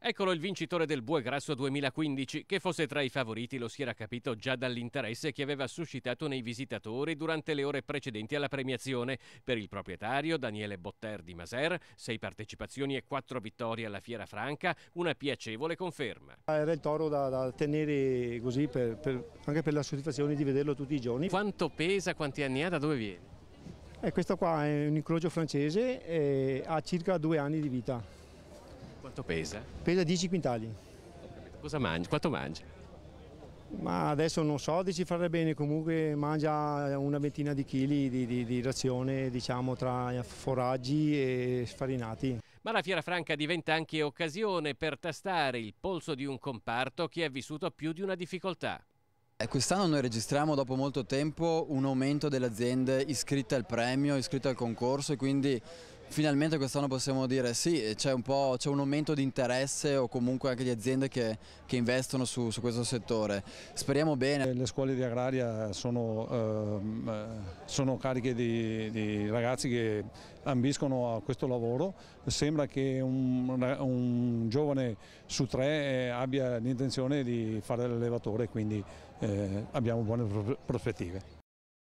Eccolo il vincitore del Bue Grasso 2015, che fosse tra i favoriti lo si era capito già dall'interesse che aveva suscitato nei visitatori durante le ore precedenti alla premiazione. Per il proprietario Daniele Botter di Maser, sei partecipazioni e quattro vittorie alla Fiera Franca, una piacevole conferma. Era il toro da, da tenere così, per, per, anche per la soddisfazione di vederlo tutti i giorni. Quanto pesa, quanti anni ha, da dove viene? Eh, questo qua è un incrocio francese e ha circa due anni di vita. Quanto pesa? Pesa 10 quintali. Cosa mangi? Quanto mangi? Ma adesso non so, dici fare bene, comunque mangia una ventina di chili di, di, di razione diciamo, tra foraggi e sfarinati. Ma la Fiera Franca diventa anche occasione per tastare il polso di un comparto che ha vissuto più di una difficoltà. Eh, quest'anno noi registriamo dopo molto tempo un aumento delle aziende iscritte al premio, iscritte al concorso e quindi Finalmente quest'anno possiamo dire sì, c'è un, un, aumento di interesse o comunque anche di aziende che, che investono su, su, questo settore. Speriamo bene. Le scuole di agraria sono, ehm, eh, sono cariche di, di, ragazzi che ambiscono a questo lavoro. Sembra che un, un giovane su tre eh, abbia l'intenzione di fare l'allevatore, quindi eh, abbiamo buone prospettive.